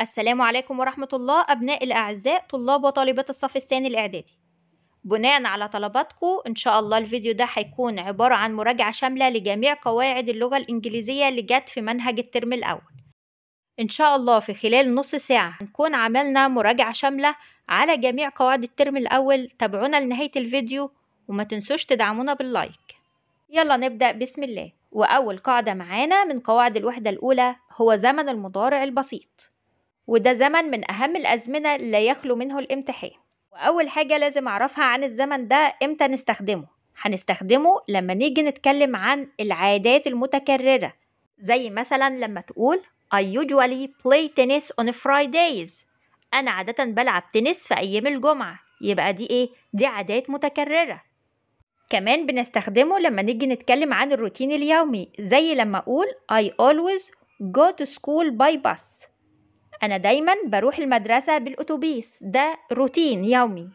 السلام عليكم ورحمة الله أبناء الأعزاء طلاب وطالبات الصف الثاني الإعدادي بناء على طلباتكم إن شاء الله الفيديو ده هيكون عبارة عن مراجعة شاملة لجميع قواعد اللغة الإنجليزية اللي جت في منهج الترم الأول إن شاء الله في خلال نص ساعة نكون عملنا مراجعة شاملة على جميع قواعد الترم الأول تابعونا لنهاية الفيديو وما تنسوش تدعمونا باللايك يلا نبدأ بسم الله وأول قاعدة معانا من قواعد الوحدة الأولى هو زمن المضارع البسيط وده زمن من أهم الأزمنة لا يخلو منه الامتحان وأول حاجة لازم أعرفها عن الزمن ده إمتى نستخدمه هنستخدمه لما نيجي نتكلم عن العادات المتكررة زي مثلا لما تقول I usually play tennis on Fridays أنا عادة بلعب تنس في أيام الجمعة يبقى دي إيه؟ دي عادات متكررة كمان بنستخدمه لما نيجي نتكلم عن الروتين اليومي زي لما أقول I always go to school by bus أنا دايما بروح المدرسة بالأتوبيس ده روتين يومي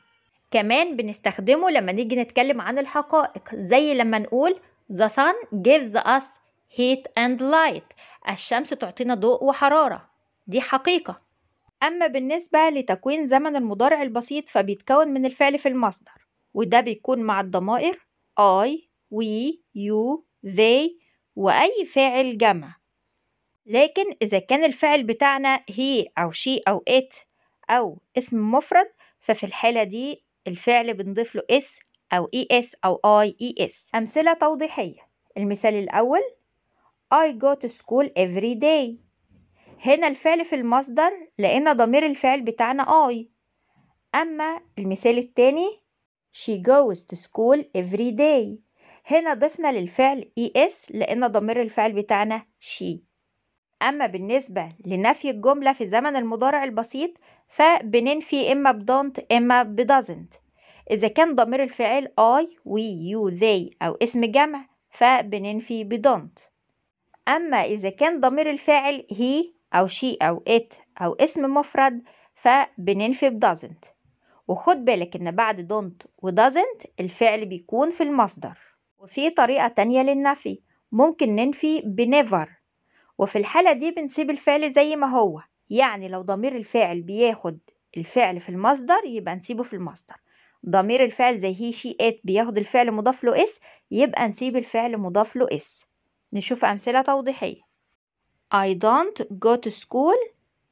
كمان بنستخدمه لما نيجي نتكلم عن الحقائق زي لما نقول The sun gives us heat and light الشمس تعطينا ضوء وحرارة دي حقيقة أما بالنسبة لتكوين زمن المضارع البسيط فبيتكون من الفعل في المصدر وده بيكون مع الضمائر I, we, you, they وأي فاعل جمع لكن إذا كان الفعل بتاعنا هي أو شي أو إت أو اسم مفرد ففي الحالة دي الفعل بنضيف له اس أو اي اس أو اي اي اس أمثلة توضيحية المثال الأول I go to school every day هنا الفعل في المصدر لأن ضمير الفعل بتاعنا I أما المثال التاني She goes to school every day هنا ضفنا للفعل إي اس لأن ضمير الفعل بتاعنا she أما بالنسبة لنفي الجملة في زمن المضارع البسيط فبننفي إما بدونت إما بدازنت إذا كان ضمير الفعل I we you they أو اسم جمع فبننفي بدونت أما إذا كان ضمير الفاعل he أو she أو it أو اسم مفرد فبننفي بدازنت وخد بالك إن بعد don't ودازنت الفعل بيكون في المصدر وفي طريقة تانية للنفي ممكن ننفي بنيفر وفي الحالة دي بنسيب الفعل زي ما هو يعني لو ضمير الفاعل بياخد الفعل في المصدر يبقى نسيبه في المصدر ضمير الفعل زي هي شي ات بياخد الفعل مضاف له اس يبقى نسيب الفعل مضاف له اس نشوف أمثلة توضيحية I don't go to school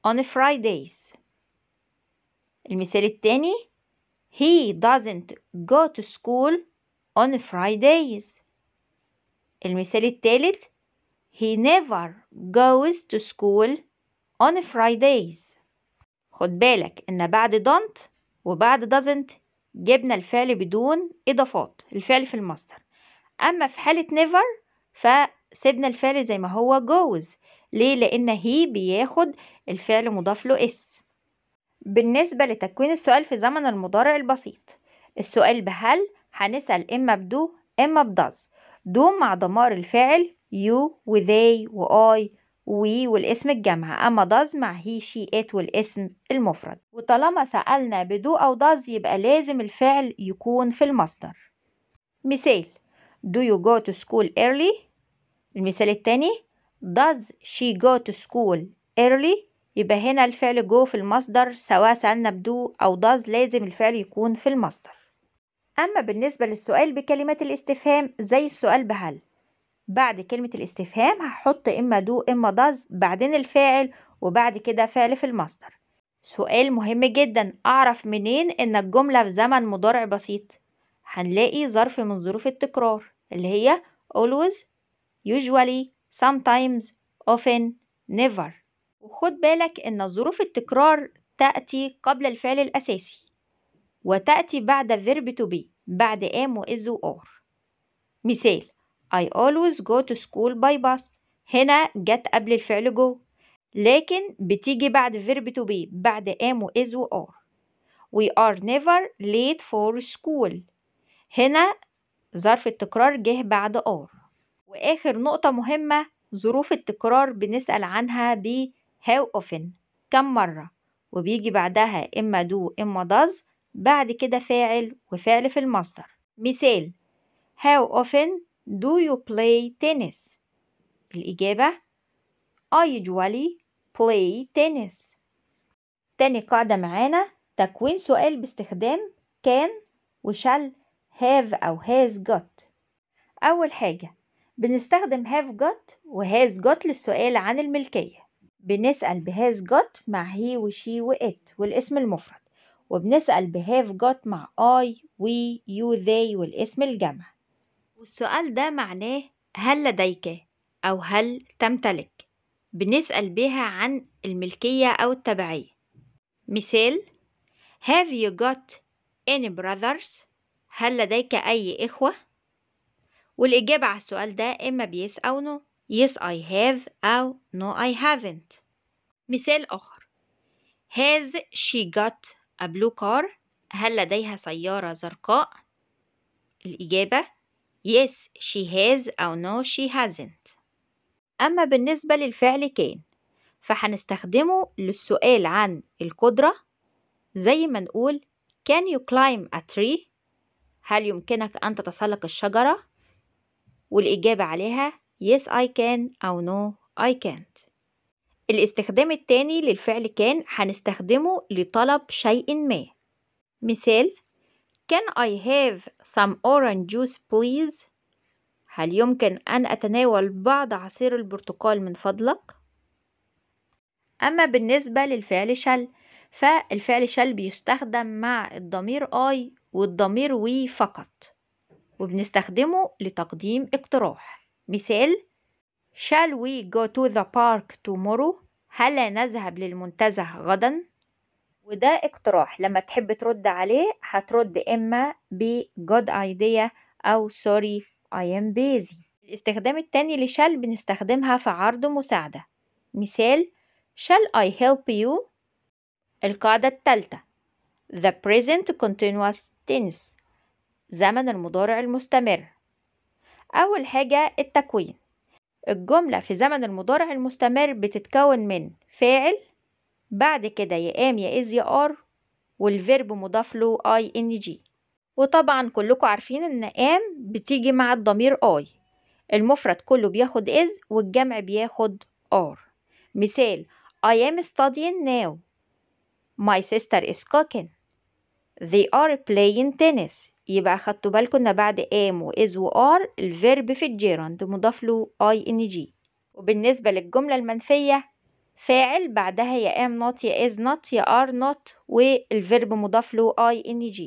on Fridays المثال التاني He doesn't go to school on Fridays المثال التالت He never goes to school on Fridays خد بالك إن بعد don't وبعد doesn't جبنا الفعل بدون إضافات الفعل في المصدر أما في حالة never فسيبنا الفعل زي ما هو goes ليه؟ لأن هي بياخد الفعل مضاف له اس بالنسبة لتكوين السؤال في زمن المضارع البسيط السؤال بهل هنسأل إما بدو إما بدز دو مع ضمار الفاعل you وذي وآي وي والاسم الجمع أما does مع هي شي it والاسم المفرد وطالما سألنا بدو أو does يبقى لازم الفعل يكون في المصدر مثال do you go to school early المثال التاني does she go to school early يبقى هنا الفعل go في المصدر سواء سألنا بدو أو does لازم الفعل يكون في المصدر أما بالنسبة للسؤال بكلمات الاستفهام زي السؤال بهل بعد كلمة الاستفهام هحط إما دو إما داز بعدين الفاعل وبعد كده فعل في المصدر سؤال مهم جدا أعرف منين إن الجملة في زمن مضارع بسيط هنلاقي ظرف من ظروف التكرار اللي هي always usually sometimes often never وخد بالك إن ظروف التكرار تأتي قبل الفعل الأساسي وتأتي بعد verb to be بعد am و is و are مثال I always go to school by bus هنا جت قبل الفعل go لكن بتيجي بعد verb to be بعد am و is و are We are never late for school هنا ظرف التكرار جه بعد are وآخر نقطة مهمة ظروف التكرار بنسأل عنها ب how often كم مرة وبيجي بعدها إما do إما does بعد كده فاعل وفعل في المصدر مثال how often Do you play tennis? الإجابة I usually play tennis تاني قاعدة معانا تكوين سؤال باستخدام can وشال have أو has got أول حاجة بنستخدم have got و has got للسؤال عن الملكية بنسأل ب has got مع he و she و it والاسم المفرد وبنسأل ب have got مع I we you they والاسم الجمع والسؤال ده معناه هل لديك أو هل تمتلك بنسأل بها عن الملكية أو التبعية مثال Have you got any brothers؟ هل لديك أي إخوة؟ والإجابة على السؤال ده إما بيس أو نو Yes I have أو No I haven't مثال آخر Has she got a blue car؟ هل لديها سيارة زرقاء؟ الإجابة yes she has أو no she hasn't أما بالنسبة للفعل كان فهنستخدمه للسؤال عن القدرة زي ما نقول can you climb a tree هل يمكنك أن تتسلق الشجرة والإجابة عليها yes I can أو no I can't الاستخدام التاني للفعل كان هنستخدمه لطلب شيء ما مثال Can I have some orange juice please? هل يمكن أن أتناول بعض عصير البرتقال من فضلك؟ أما بالنسبة للفعل شل فالفعل شل بيستخدم مع الضمير I والضمير وي فقط وبنستخدمه لتقديم اقتراح مثال Shall we go to the park tomorrow؟ هل نذهب للمنتزه غدا؟ وده اقتراح لما تحب ترد عليه هترد إما ب good idea أو sorry I am busy الاستخدام التاني لشال بنستخدمها في عرض مساعدة مثال shall I help you القاعدة التالتة the present continuous tense زمن المضارع المستمر أول حاجة التكوين الجملة في زمن المضارع المستمر بتتكون من فاعل بعد كده يا ام يا از يا ار والفيرب مضاف له اي ان جي وطبعا كلكم عارفين ان ام بتيجي مع الضمير اي المفرد كله بياخد از والجمع بياخد ار مثال I am studying now My sister is cooking They are playing tennis يبقى خدتوا بالكم ان بعد am و is و are الفيرب في الجيراند مضاف له ing وبالنسبة للجملة المنفية فاعل بعدها يا ام not يا is not يا ار نوت والفيرب مضاف له ing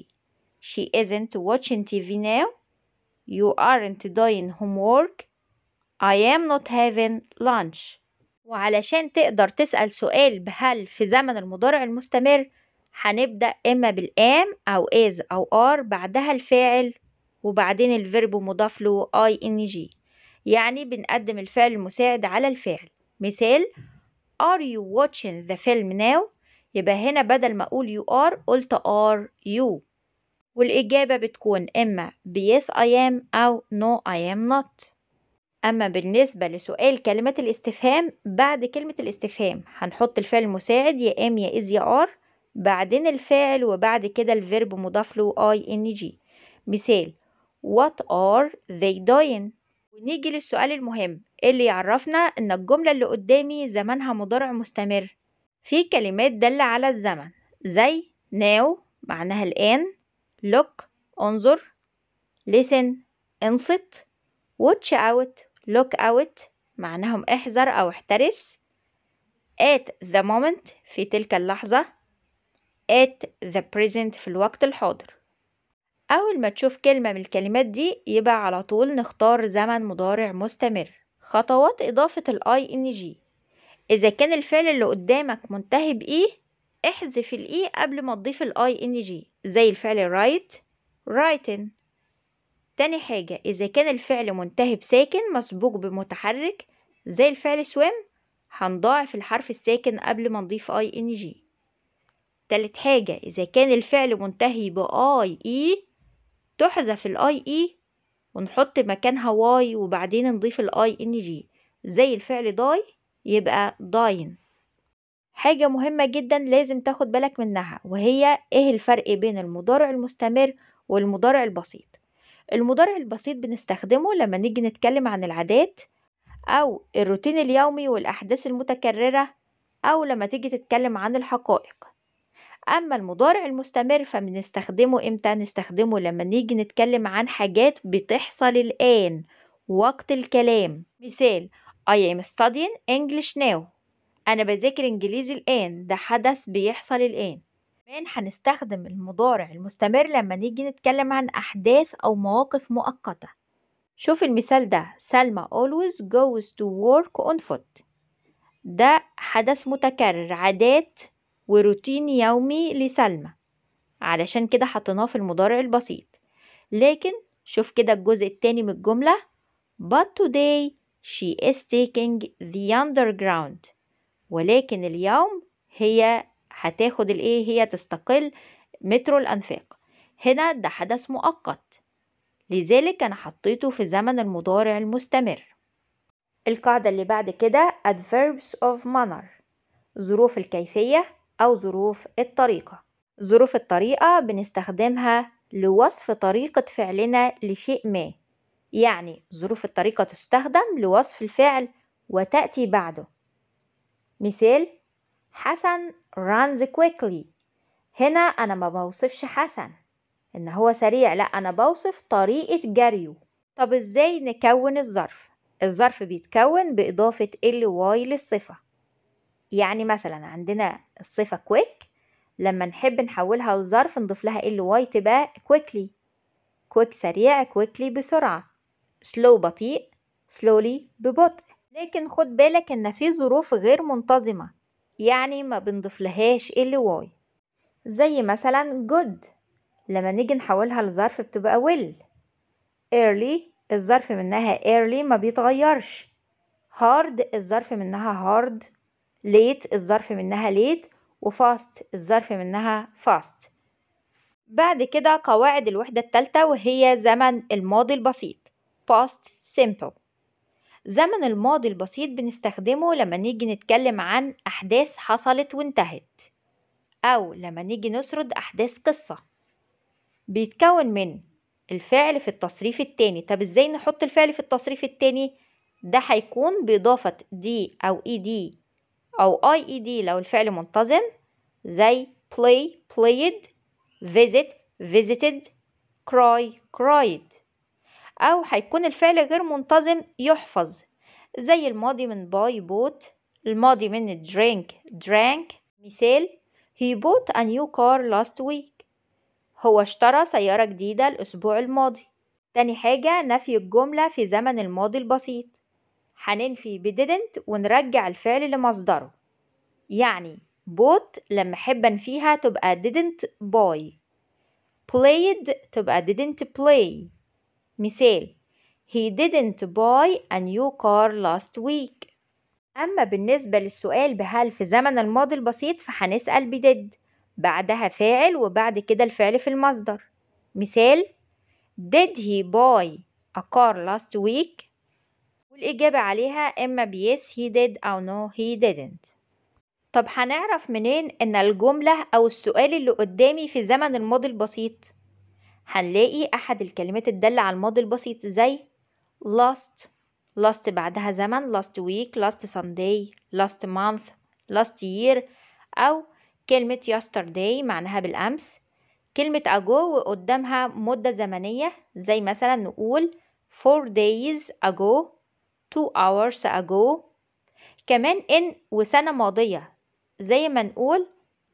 she isn't watching TV now you aren't doing homework I am not having lunch وعلشان تقدر تسأل سؤال بهل في زمن المضارع المستمر هنبدأ إما بالام أو is أو are بعدها الفاعل وبعدين الفيرب مضاف له ing يعني بنقدم الفعل المساعد على الفاعل مثال are you watching the film now يبقى هنا بدل ما أقول you are قلت are you والإجابة بتكون إما yes I am أو no I am not أما بالنسبة لسؤال كلمات الاستفهام بعد كلمة الاستفهام هنحط الفعل المساعد يا أم يا إز يا آر بعدين الفاعل وبعد كده الفيرب مضاف له I N G مثال What are they doing؟ ونيجي للسؤال المهم إيه اللي يعرفنا إن الجملة اللي قدامي زمنها مضارع مستمر في كلمات دالة على الزمن زي now معناها الآن look انظر listen انصت watch out look out معناهم احذر أو احترس at the moment في تلك اللحظة at the present في الوقت الحاضر أول ما تشوف كلمة من الكلمات دي يبقى على طول نختار زمن مضارع مستمر خطوات إضافة الـ ing إذا كان الفعل اللي قدامك منتهي بإيه احذف الإي e قبل ما تضيف الـ ing زي الفعل write writing تاني حاجة إذا كان الفعل منتهي بساكن مسبوق بمتحرك زي الفعل swim هنضاعف الحرف الساكن قبل ما نضيف ing تالت حاجة إذا كان الفعل منتهي بـ i e تحذف الاي اي e ونحط مكانها واي وبعدين نضيف الاي ان جي زي الفعل داي يبقى داين حاجة مهمة جدا لازم تاخد بالك منها وهي ايه الفرق بين المضارع المستمر والمضارع البسيط المضارع البسيط بنستخدمه لما نيجي نتكلم عن العادات أو الروتين اليومي والأحداث المتكررة أو لما تيجي تتكلم عن الحقائق أما المضارع المستمر فبنستخدمه إمتى؟ نستخدمه لما نيجي نتكلم عن حاجات بتحصل الآن وقت الكلام مثال I am studying English now أنا بذاكر إنجليزي الآن ده حدث بيحصل الآن كمان هنستخدم المضارع المستمر لما نيجي نتكلم عن أحداث أو مواقف مؤقتة شوف المثال ده سلمى always goes to work on foot ده حدث متكرر عادات وروتين يومي لسلمى علشان كده حطيناه في المضارع البسيط لكن شوف كده الجزء التاني من الجملة but today she is taking the underground ولكن اليوم هي هتاخد الايه هي تستقل مترو الأنفاق هنا ده حدث مؤقت لذلك أنا حطيته في زمن المضارع المستمر القاعدة اللي بعد كده adverbs of manner ظروف الكيفية أو ظروف الطريقة ظروف الطريقة بنستخدمها لوصف طريقة فعلنا لشيء ما يعني ظروف الطريقة تستخدم لوصف الفعل وتأتي بعده مثال حسن runs quickly هنا أنا ما بوصفش حسن إن هو سريع لا أنا بوصف طريقة جريه طب إزاي نكون الظرف؟ الظرف بيتكون بإضافة ال y للصفة يعني مثلا عندنا الصفة quick لما نحب نحولها لظرف نضيف لها إيه ال واي تبقى quickly quick سريع quickly بسرعة slow بطيء slowly ببطء لكن خد بالك ان في ظروف غير منتظمة يعني ما بنضيف لهاش إيه ال واي زي مثلا good لما نيجي نحولها لظرف بتبقى will early الظرف منها early ما بيتغيرش hard الظرف منها hard ليت الظرف منها ليت وفاست الظرف منها فاست بعد كده قواعد الوحدة التالتة وهي زمن الماضي البسيط past simple زمن الماضي البسيط بنستخدمه لما نيجي نتكلم عن أحداث حصلت وانتهت أو لما نيجي نسرد أحداث قصة بيتكون من الفعل في التصريف التاني طب ازاي نحط الفعل في التصريف التاني ده هيكون بإضافة دي أو إي e دي أو IED لو الفعل منتظم زي play played visit visited cry cried أو هيكون الفعل غير منتظم يحفظ زي الماضي من buy bought الماضي من drink drank مثال he bought a new car last week هو اشترى سيارة جديدة الأسبوع الماضي تاني حاجة نفي الجملة في زمن الماضي البسيط هننفي ب didn't ونرجع الفعل لمصدره يعني bought لما أحب أنفيها تبقى didn't buy played تبقى didn't play مثال He didn't buy a new car last week أما بالنسبة للسؤال بهل في زمن الماضي البسيط فهنسأل did بعدها فاعل وبعد كده الفعل في المصدر مثال Did he buy a car last week؟ والإجابة عليها إما بيس he did أو no he didn't طب هنعرف منين إن الجملة أو السؤال اللي قدامي في زمن الماضي البسيط؟ هنلاقي أحد الكلمات الدالة على الماضي البسيط زي last last بعدها زمن last week last Sunday last month last year أو كلمة yesterday معناها بالأمس كلمة ago وقدامها مدة زمنية زي مثلا نقول four days ago two hours ago كمان in وسنة ماضية زي ما نقول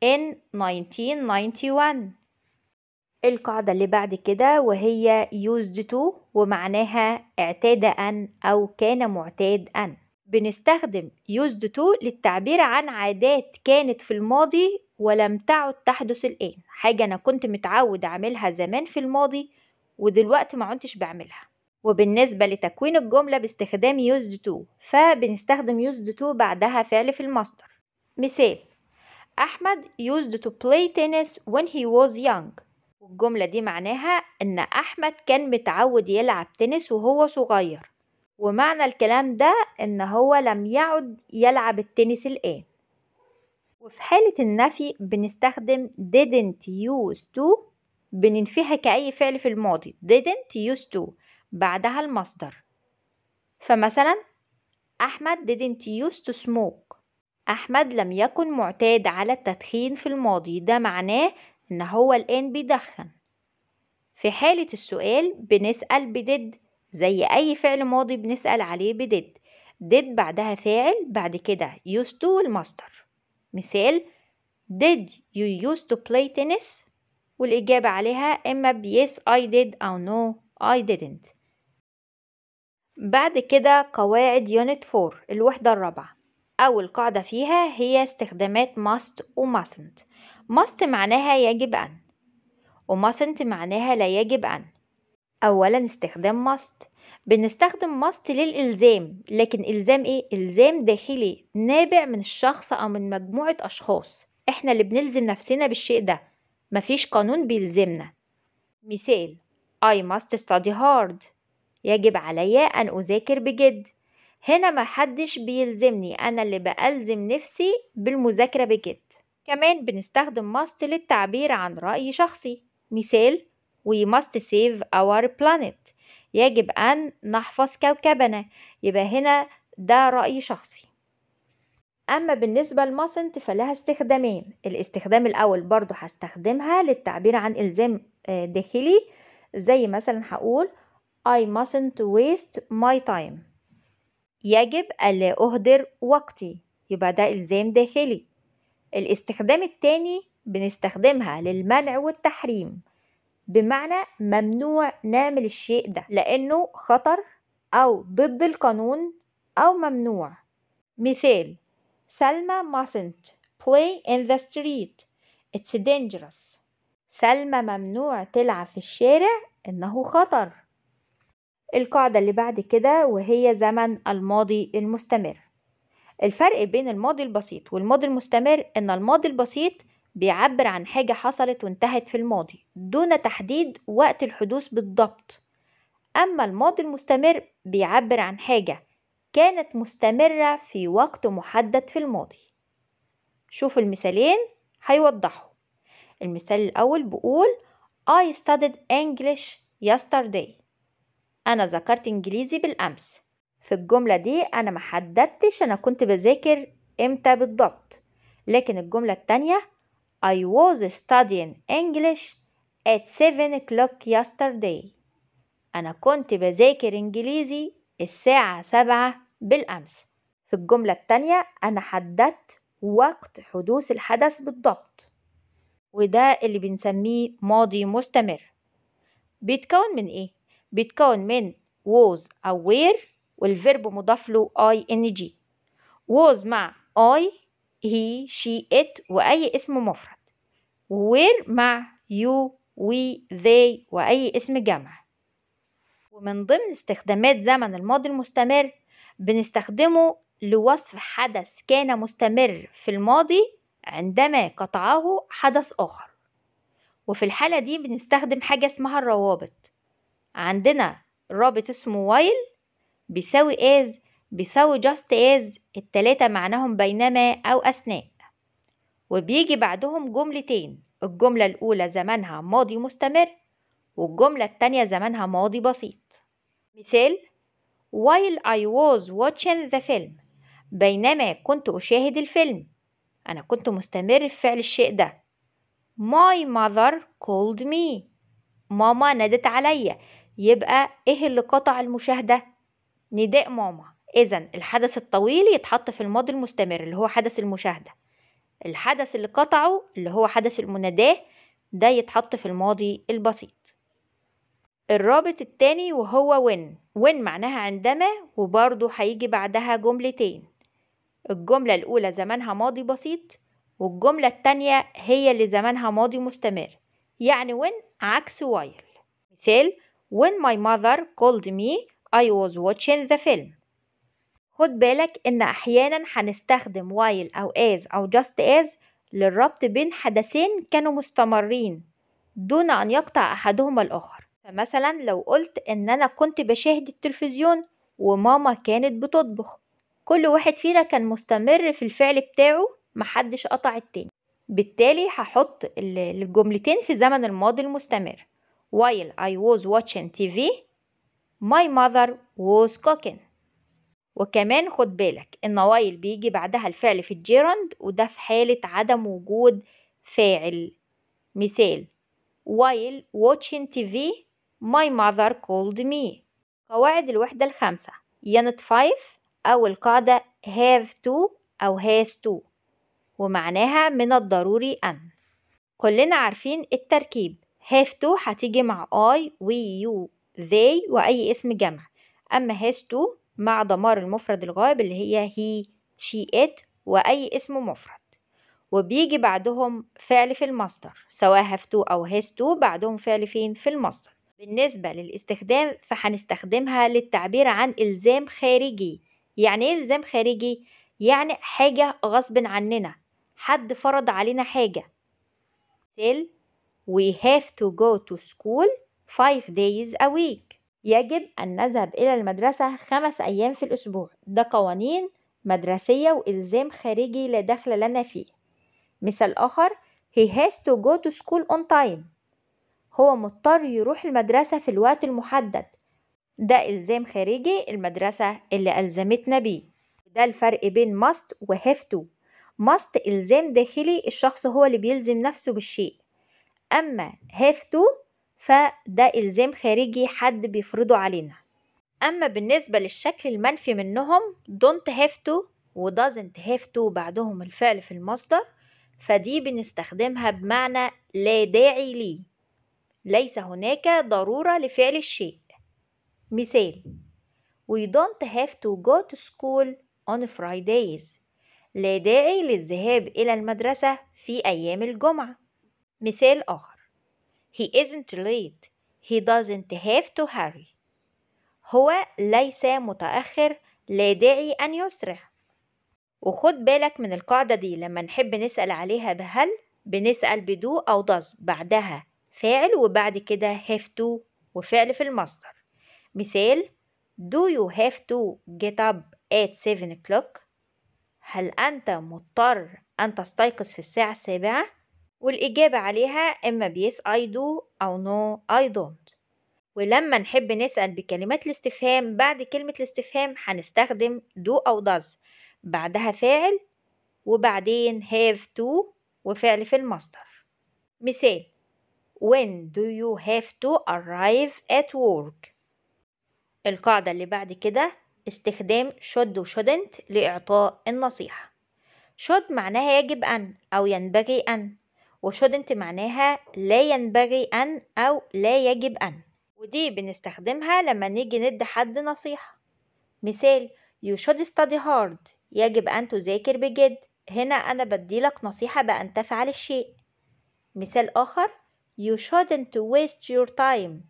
in 1991 القاعدة اللي بعد كده وهي used to ومعناها اعتاد أن أو كان معتاد أن بنستخدم used to للتعبير عن عادات كانت في الماضي ولم تعد تحدث الآن حاجة أنا كنت متعود أعملها زمان في الماضي ودلوقتي ما عدتش بعملها وبالنسبة لتكوين الجملة باستخدام used to فبنستخدم used to بعدها فعل في المصدر مثال أحمد used to play tennis when he was young والجملة دي معناها إن أحمد كان متعود يلعب تنس وهو صغير ومعنى الكلام ده إن هو لم يعد يلعب التنس الآن وفي حالة النفي بنستخدم didn't used to بننفيها كأي فعل في الماضي didn't used to بعدها المصدر فمثلا أحمد didn't use to smoke أحمد لم يكن معتاد على التدخين في الماضي ده معناه إن هو الآن بيدخن في حالة السؤال بنسأل بدد زي أي فعل ماضي بنسأل عليه بدد did بعدها فاعل بعد كده used to المصدر مثال did you used to play tennis والإجابة عليها إما ب yes I did أو no I didn't بعد كده قواعد يونت 4 الوحدة الرابعة أول قاعدة فيها هي استخدامات must و mustn't must معناها يجب أن و mustn't معناها لا يجب أن أولا استخدام must بنستخدم must للإلزام لكن إلزام إيه؟ إلزام داخلي نابع من الشخص أو من مجموعة أشخاص إحنا اللي بنلزم نفسنا بالشيء ده مفيش قانون بيلزمنا مثال I must study hard يجب عليا أن أذاكر بجد هنا محدش بيلزمني أنا اللي بألزم نفسي بالمذاكرة بجد كمان بنستخدم must للتعبير عن رأي شخصي مثال We must save our planet يجب أن نحفظ كوكبنا يبقى هنا ده رأي شخصي أما بالنسبة لمصنت فلها استخدامين الاستخدام الأول برضو هستخدمها للتعبير عن إلزام آه، داخلي زي مثلا هقول I mustn't waste my time يجب ألا أهدر وقتي يبقى ده إلزام داخلي الاستخدام التاني بنستخدمها للمنع والتحريم بمعنى ممنوع نعمل الشيء ده لأنه خطر أو ضد القانون أو ممنوع مثال سلمى mustn't play in the street it's dangerous سلمى ممنوع تلعب في الشارع إنه خطر القاعدة اللي بعد كده وهي زمن الماضي المستمر الفرق بين الماضي البسيط والماضي المستمر ان الماضي البسيط بيعبر عن حاجة حصلت وانتهت في الماضي دون تحديد وقت الحدوث بالضبط أما الماضي المستمر بيعبر عن حاجة كانت مستمرة في وقت محدد في الماضي شوف المثالين هيوضحوا المثال الأول بيقول I studied English yesterday أنا ذكرت إنجليزي بالأمس في الجملة دي أنا محددتش أنا كنت بذاكر إمتى بالضبط لكن الجملة التانية I was studying English at 7 o'clock yesterday أنا كنت بذاكر إنجليزي الساعة سبعة بالأمس في الجملة التانية أنا حددت وقت حدوث الحدث بالضبط وده اللي بنسميه ماضي مستمر بيتكون من إيه؟ بيتكون من was أو were والفيرب مضاف له ing was مع I he she it وأي اسم مفرد were مع you we they وأي اسم جمع ومن ضمن استخدامات زمن الماضي المستمر بنستخدمه لوصف حدث كان مستمر في الماضي عندما قطعه حدث آخر وفي الحالة دي بنستخدم حاجة اسمها الروابط عندنا رابط اسمه وايل بيساوي از بيساوي جاست از التلاتة معناهم بينما أو أثناء وبيجي بعدهم جملتين الجملة الأولى زمنها ماضي مستمر والجملة التانية زمنها ماضي بسيط مثال while I was watching the film بينما كنت أشاهد الفيلم أنا كنت مستمر في فعل الشيء ده My mother called me ماما نادت عليا يبقى ايه اللي قطع المشاهدة نداء ماما اذا الحدث الطويل يتحط في الماضي المستمر اللي هو حدث المشاهدة الحدث اللي قطعه اللي هو حدث المناداة ده يتحط في الماضي البسيط الرابط التاني وهو وين وين معناها عندما وبرضه هيجي بعدها جملتين الجملة الأولى زمانها ماضي بسيط والجملة التانية هي اللي زمانها ماضي مستمر يعني وين عكس وايل مثال When my mother called me I was watching the film خد بالك إن أحيانا هنستخدم while أو as أو just as للربط بين حدثين كانوا مستمرين دون أن يقطع أحدهما الآخر فمثلا لو قلت إن أنا كنت بشاهد التلفزيون وماما كانت بتطبخ كل واحد فينا كان مستمر في الفعل بتاعه محدش قطع التاني بالتالي هحط الجملتين في زمن الماضي المستمر While I was watching TV my mother was cooking وكمان خد بالك ان while بيجي بعدها الفعل في الجيرند وده في حالة عدم وجود فاعل مثال while watching TV my mother called me قواعد الوحدة الخمسة unit 5 او القاعدة have to أو has to ومعناها من الضروري أن كلنا عارفين التركيب have to هتيجي مع I we you they وأي اسم جمع أما has to مع ضمار المفرد الغائب اللي هي he she it وأي اسم مفرد وبيجي بعدهم فعل في المصدر سواء have to أو has to بعدهم فعل فين في المصدر بالنسبة للاستخدام فهنستخدمها للتعبير عن إلزام خارجي يعني إيه إلزام خارجي؟ يعني حاجة غصب عننا حد فرض علينا حاجة مثال We have to go to school five days a week يجب أن نذهب إلى المدرسة خمس أيام في الأسبوع ده قوانين مدرسية وإلزام خارجي لا دخل لنا فيه مثال آخر He has to go to school on time هو مضطر يروح المدرسة في الوقت المحدد ده إلزام خارجي المدرسة اللي ألزمتنا بيه ده الفرق بين must و have to must إلزام داخلي الشخص هو اللي بيلزم نفسه بالشيء أما have to فده إلزام خارجي حد بيفرضه علينا أما بالنسبة للشكل المنفي منهم don't have to و doesn't have to بعدهم الفعل في المصدر فدي بنستخدمها بمعنى لا داعي ليه ليس هناك ضرورة لفعل الشيء مثال We don't have to go to school on Fridays لا داعي للذهاب إلى المدرسة في أيام الجمعة مثال آخر He isn't late He doesn't have to hurry هو ليس متأخر لا داعي أن يسرع وخد بالك من القاعدة دي لما نحب نسأل عليها بهل بنسأل بدو أو does بعدها فاعل وبعد كده have to وفعل في المصدر مثال Do you have to get up at 7 o'clock؟ هل أنت مضطر أن تستيقظ في الساعة السابعة؟ والإجابة عليها إما بيس I do أو no I don't ولما نحب نسأل بكلمات الاستفهام بعد كلمة الاستفهام هنستخدم do أو does بعدها فاعل وبعدين have to وفعل في المصدر مثال When do you have to arrive at work؟ القاعدة اللي بعد كده استخدام should و shouldn't لإعطاء النصيحة should معناها يجب أن أو ينبغي أن وشودنت معناها لا ينبغي أن أو لا يجب أن ودي بنستخدمها لما نيجي ند حد نصيحة مثال you should study hard يجب أن تذاكر بجد هنا أنا بديلك نصيحة بأن تفعل الشيء مثال آخر you shouldn't waste your time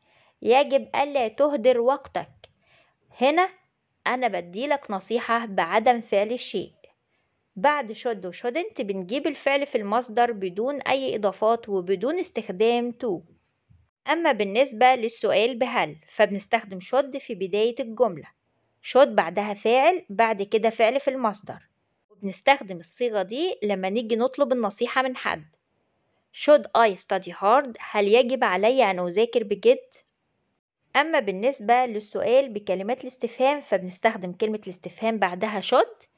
يجب ألا تهدر وقتك هنا أنا بديلك نصيحة بعدم فعل الشيء بعد should و shouldn't بنجيب الفعل في المصدر بدون أي إضافات وبدون استخدام to أما بالنسبة للسؤال بهل فبنستخدم should في بداية الجملة should بعدها فاعل بعد كده فعل في المصدر وبنستخدم الصيغة دي لما نيجي نطلب النصيحة من حد should I study hard هل يجب علي أن أذاكر بجد؟ أما بالنسبة للسؤال بكلمات الاستفهام فبنستخدم كلمة الاستفهام بعدها should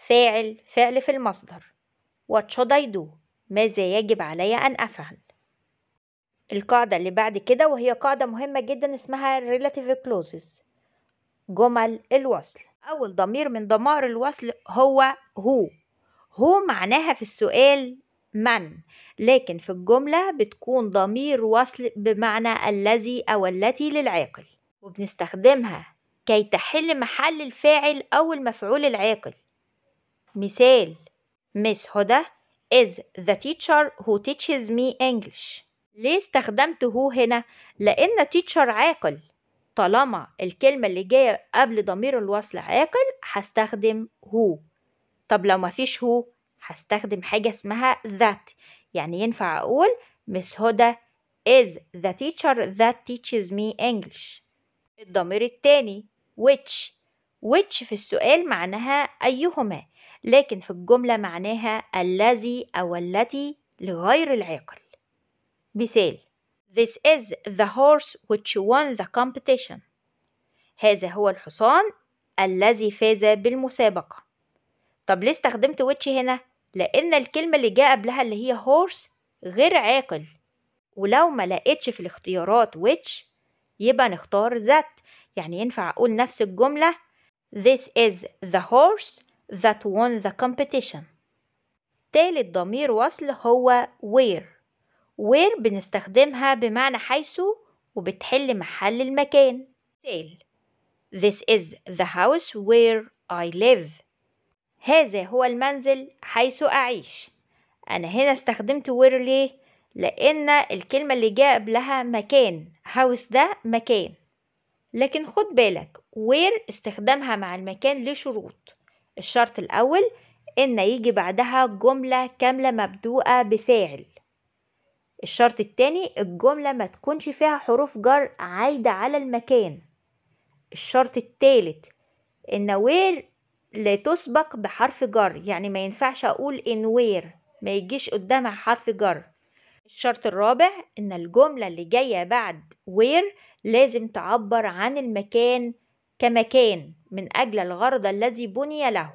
فاعل فعل في المصدر What should I do؟ ماذا يجب علي أن أفعل؟ القاعدة اللي بعد كده وهي قاعدة مهمة جدا اسمها relative clauses جمل الوصل أول ضمير من ضمائر الوصل هو هو هو معناها في السؤال من لكن في الجملة بتكون ضمير وصل بمعنى الذي أو التي للعاقل وبنستخدمها كي تحل محل الفاعل أو المفعول العاقل مثال Miss هدى is the teacher who teaches me English ليه استخدمت هو هنا؟ لأن teacher عاقل طالما الكلمة اللي جاية قبل ضمير الوصل عاقل هستخدم هو طب لو مفيش هو هستخدم حاجة اسمها that يعني ينفع أقول Miss هدى is the teacher that teaches me English الضمير التاني which which في السؤال معناها أيهما لكن في الجملة معناها الذي أو التي لغير العاقل مثال This is the horse which won the competition هذا هو الحصان الذي فاز بالمسابقة طب ليه استخدمت which هنا؟ لأن الكلمة اللي جاء قبلها اللي هي horse غير عاقل ولو ما لقيتش في الاختيارات which يبقى نختار that يعني ينفع أقول نفس الجملة This is the horse that won the competition تالت ضمير وصل هو where where بنستخدمها بمعنى حيث وبتحل محل المكان تال This is the house where I live هذا هو المنزل حيث أعيش أنا هنا استخدمت where ليه؟ لأن الكلمة اللي جاء قبلها مكان house ده مكان لكن خد بالك where استخدامها مع المكان ليه شروط الشرط الأول إن يجي بعدها جملة كاملة مبدوءة بفاعل الشرط التاني الجملة ما تكونش فيها حروف جر عايدة على المكان الشرط التالت إن وير لا تسبق بحرف جر يعني ما ينفعش أقول إن وير ما يجيش قدامها حرف جر الشرط الرابع إن الجملة اللي جاية بعد وير لازم تعبر عن المكان كمكان من أجل الغرض الذي بني له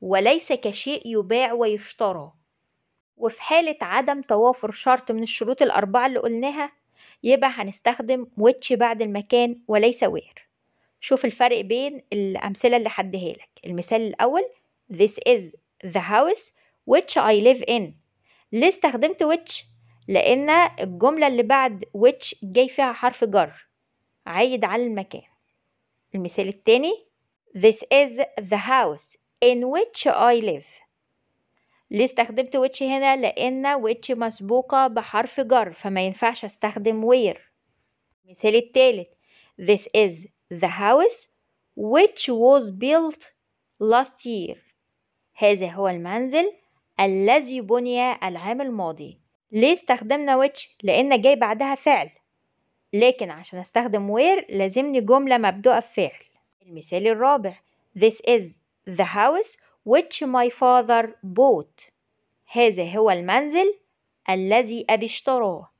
وليس كشيء يباع ويشترى وفي حالة عدم توافر شرط من الشروط الأربعة اللي قلناها يبقى هنستخدم ويتش بعد المكان وليس وير شوف الفرق بين الأمثلة اللي حدها لك المثال الأول This is the house which I live in ليه استخدمت which؟ لأن الجملة اللي بعد which جاي فيها حرف جر عايد على المكان المثال التاني This is the house in which I live ليه استخدمت which هنا لأن which مسبوقة بحرف جر فما ينفعش استخدم where المثال التالت This is the house which was built last year هذا هو المنزل الذي بني العام الماضي ليه استخدمنا which لأن جاي بعدها فعل لكن عشان استخدم where لازمني جملة مبدوءة بفعل المثال الرابع This is the house which my father bought هذا هو المنزل الذي أبي اشتراه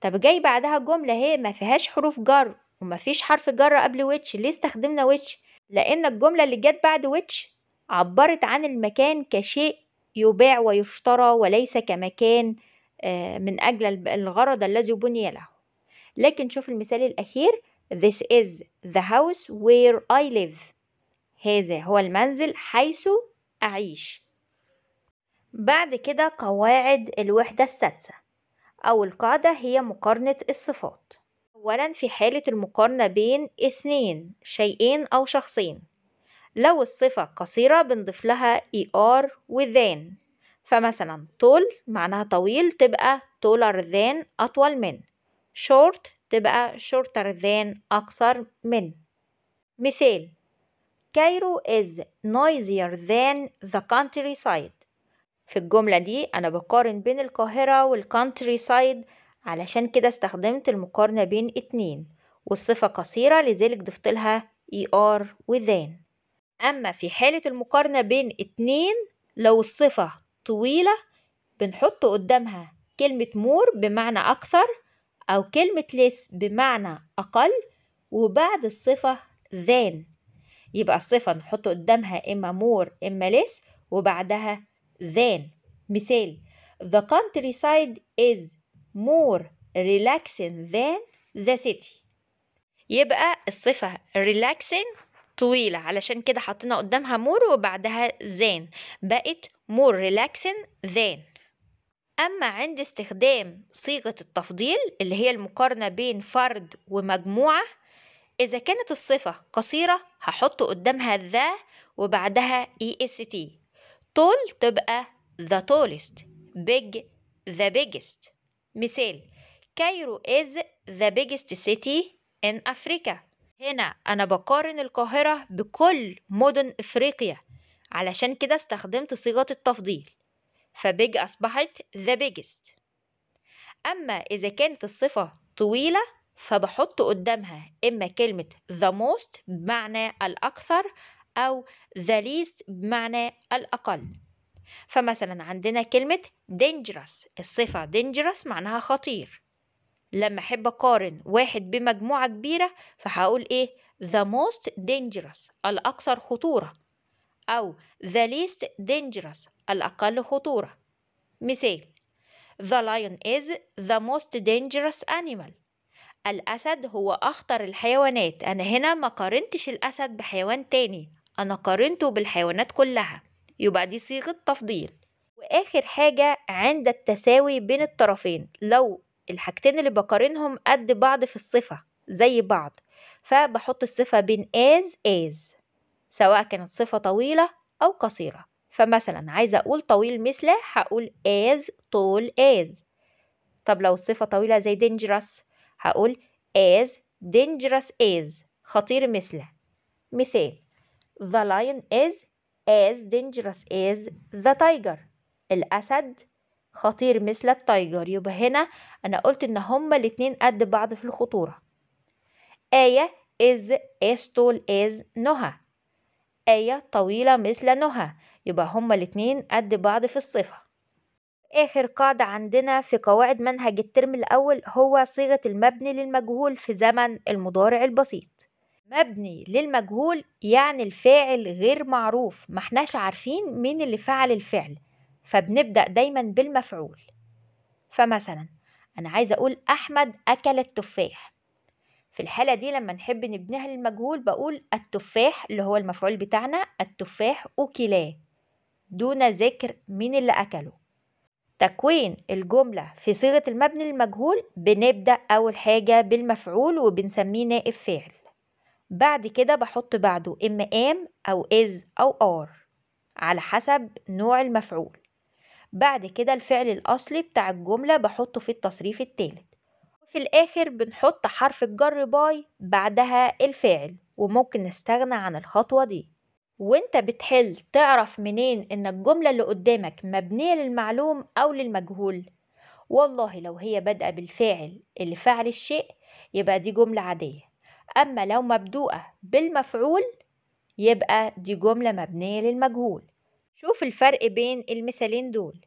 طب جاي بعدها جملة هي ما فيهاش حروف جر وما فيش حرف جر قبل which ليه استخدمنا which لأن الجملة اللي جت بعد which عبرت عن المكان كشيء يباع ويشترى وليس كمكان آه، من أجل الغرض الذي بني له لكن شوف المثال الأخير This is the house where I live هذا هو المنزل حيث أعيش بعد كده قواعد الوحدة السادسة أو القاعدة هي مقارنة الصفات أولا في حالة المقارنة بين اثنين شيئين أو شخصين لو الصفة قصيرة بنضيف لها er وذان فمثلا طول معناها طويل تبقى taller than أطول من short تبقى shorter than أقصر من مثال كايرو is noisier than the countryside في الجملة دي أنا بقارن بين القاهرة والكانتري سايد علشان كده استخدمت المقارنة بين اتنين والصفة قصيرة لذلك ضفت لها er وذان أما في حالة المقارنة بين اتنين لو الصفة طويلة بنحط قدامها كلمة مور بمعنى أكثر أو كلمة less بمعنى أقل وبعد الصفة than يبقى الصفة نحط قدامها إما more إما less وبعدها than مثال The countryside is more relaxing than the city يبقى الصفة relaxing طويلة علشان كده حطينا قدامها more وبعدها than بقت more relaxing than أما عند استخدام صيغة التفضيل اللي هي المقارنة بين فرد ومجموعة إذا كانت الصفة قصيرة هحط قدامها ذا وبعدها est طول تبقى the tallest big the biggest مثال كايرو is the biggest city in أفريقيا هنا أنا بقارن القاهرة بكل مدن إفريقيا علشان كده استخدمت صيغة التفضيل فبيج أصبحت the biggest أما إذا كانت الصفة طويلة فبحط قدامها إما كلمة the most بمعنى الأكثر أو the least بمعنى الأقل فمثلا عندنا كلمة dangerous الصفة dangerous معناها خطير لما أحب أقارن واحد بمجموعة كبيرة فهقول إيه the most dangerous الأكثر خطورة أو the least dangerous الأقل خطورة مثال The lion is the most dangerous animal الأسد هو أخطر الحيوانات أنا هنا ما قارنتش الأسد بحيوان تاني أنا قارنته بالحيوانات كلها يبقى دي صيغة تفضيل وآخر حاجة عند التساوي بين الطرفين لو الحاجتين اللي بقارنهم قد بعض في الصفة زي بعض فبحط الصفة بين as as سواء كانت صفة طويلة أو قصيرة فمثلا عايزة أقول طويل مثل هقول as tall as طب لو الصفة طويلة زي dangerous هقول as dangerous as خطير مثل مثال The lion is as dangerous as the tiger الأسد خطير مثل التايجر يبقى هنا أنا قلت إن هما الاتنين قد بعض في الخطورة آية is as tall as نهى آية طويلة مثل نهى يبقى هما الاتنين قد بعض في الصفة آخر قاعدة عندنا في قواعد منهج الترم الأول هو صيغة المبني للمجهول في زمن المضارع البسيط مبني للمجهول يعني الفاعل غير معروف ما احناش عارفين مين اللي فعل الفعل فبنبدأ دايما بالمفعول فمثلا أنا عايزة أقول أحمد أكل التفاح في الحالة دي لما نحب نبنيها للمجهول بقول التفاح اللي هو المفعول بتاعنا التفاح أكلاه دون ذكر مين اللي أكله تكوين الجملة في صيغة المبني المجهول بنبدأ أول حاجة بالمفعول وبنسميه نائب فعل بعد كده بحط بعده إما آم أو إز أو آر على حسب نوع المفعول بعد كده الفعل الأصلي بتاع الجملة بحطه في التصريف التالت في الآخر بنحط حرف الجر باي بعدها الفاعل وممكن نستغنى عن الخطوة دي وانت بتحل تعرف منين ان الجملة اللي قدامك مبنية للمعلوم او للمجهول والله لو هي بادئة بالفاعل اللي فعل الشيء يبقى دي جملة عادية أما لو مبدوءة بالمفعول يبقى دي جملة مبنية للمجهول شوف الفرق بين المثالين دول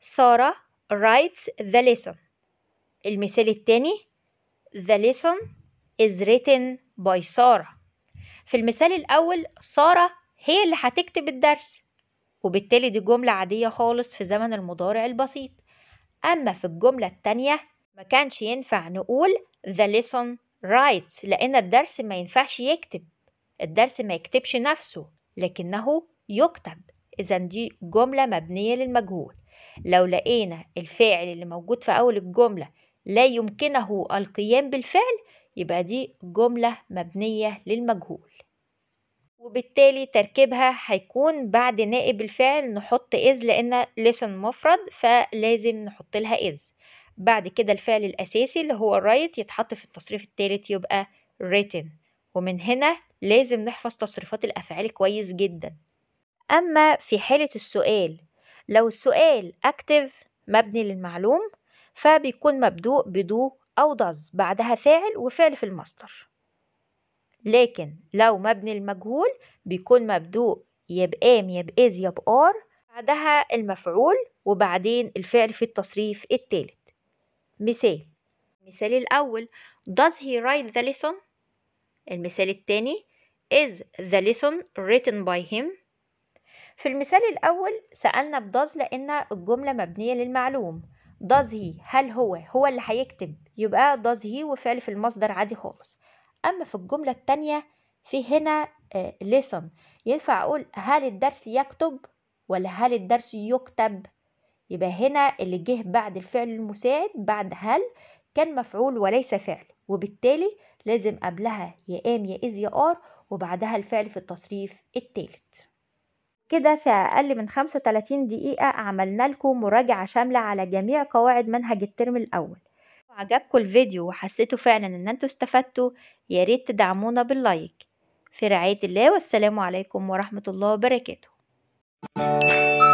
سارة writes the lesson المثال التاني The lesson is written by سارة في المثال الأول سارة هي اللي هتكتب الدرس وبالتالي دي جملة عادية خالص في زمن المضارع البسيط أما في الجملة التانية ما كانش ينفع نقول the lesson writes لأن الدرس ما ينفعش يكتب الدرس ما يكتبش نفسه لكنه يكتب إذا دي جملة مبنية للمجهول لو لقينا الفاعل اللي موجود في أول الجملة لا يمكنه القيام بالفعل يبقى دي جملة مبنية للمجهول وبالتالي تركيبها هيكون بعد نائب الفعل نحط إز لأن لسن مفرد فلازم نحط لها إز بعد كده الفعل الأساسي اللي هو الرايت يتحط في التصريف الثالث يبقى written ومن هنا لازم نحفظ تصريفات الأفعال كويس جدا أما في حالة السؤال لو السؤال active مبني للمعلوم فبيكون مبدوء بدو أو does بعدها فاعل وفعل في المصدر لكن لو مبني المجهول بيكون مبدوء يبقام آم يبقار آر بعدها المفعول وبعدين الفعل في التصريف التالت مثال المثال الأول Does he write the lesson؟ المثال الثاني Is the lesson written by him؟ في المثال الأول سألنا بداز لأن الجملة مبنية للمعلوم does he هل هو هو اللي هيكتب يبقى does he وفعل في المصدر عادي خالص أما في الجملة التانية في هنا آه، listen ينفع أقول هل الدرس يكتب ولا هل الدرس يكتب يبقى هنا اللي جه بعد الفعل المساعد بعد هل كان مفعول وليس فعل وبالتالي لازم قبلها يا ام يا از يا ار وبعدها الفعل في التصريف التالت كده في أقل من 35 دقيقة عملنا لكم مراجعة شاملة على جميع قواعد منهج الترم الأول لو عجبكم الفيديو وحسيتوا فعلا إن أنتوا استفدتوا ياريت تدعمونا باللايك في رعاية الله والسلام عليكم ورحمة الله وبركاته